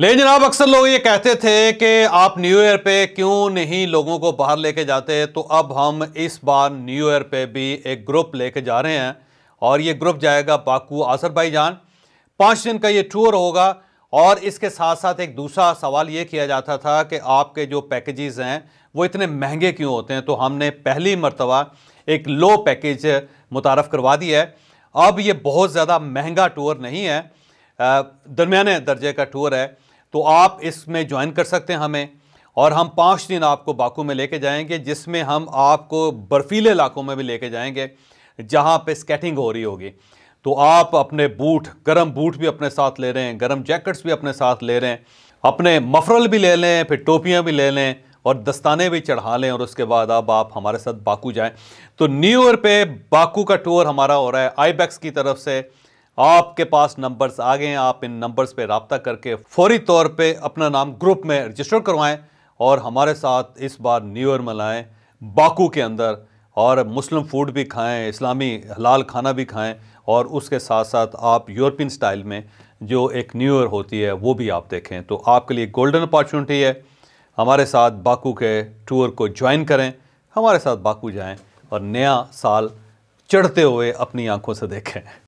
लेकिन जनाब अक्सर लोग ये कहते थे कि आप न्यू ईयर पे क्यों नहीं लोगों को बाहर लेके जाते तो अब हम इस बार न्यू ईयर पे भी एक ग्रुप लेके जा रहे हैं और ये ग्रुप जाएगा बाकू आसर भाई जान पाँच दिन का ये टूर होगा और इसके साथ साथ एक दूसरा सवाल ये किया जाता था कि आपके जो पैकेजेस हैं वो इतने महंगे क्यों होते हैं तो हमने पहली मरतबा एक लो पैकेज मुतारफ़ करवा दिया है अब ये बहुत ज़्यादा महंगा टूर नहीं है दरमिया दर्जे का टूर है तो आप इसमें ज्वाइन कर सकते हैं हमें और हम पाँच दिन आपको बाकू में लेके जाएंगे जिसमें हम आपको बर्फीले इलाकों में भी लेके जाएंगे जहाँ पे स्केटिंग हो रही होगी तो आप अपने बूट गर्म बूट भी अपने साथ ले रहे हैं गर्म जैकेट्स भी अपने साथ ले रहे हैं अपने मफरल भी ले लें फिर टोपियाँ भी ले लें और दस्ताने भी चढ़ा लें और उसके बाद अब आप हमारे साथ बाकू जाएं तो न्यू ईयर पे बाकू का टूर हमारा हो रहा है आईबैक्स की तरफ से आपके पास नंबर्स आ गए हैं आप इन नंबर्स पे रबता करके फौरी तौर पे अपना नाम ग्रुप में रजिस्टर करवाएं और हमारे साथ इस बार न्यू ईयर मनाएं बाकू के अंदर और मुस्लिम फूड भी खाएं इस्लामी हलाल खाना भी खाएं और उसके साथ साथ आप यूरोपियन स्टाइल में जो एक न्यू ईयर होती है वो भी आप देखें तो आपके लिए गोल्डन अपॉर्चुनिटी है हमारे साथ बाकू के टूर को ज्वाइन करें हमारे साथ बाकू जाएं और नया साल चढ़ते हुए अपनी आंखों से देखें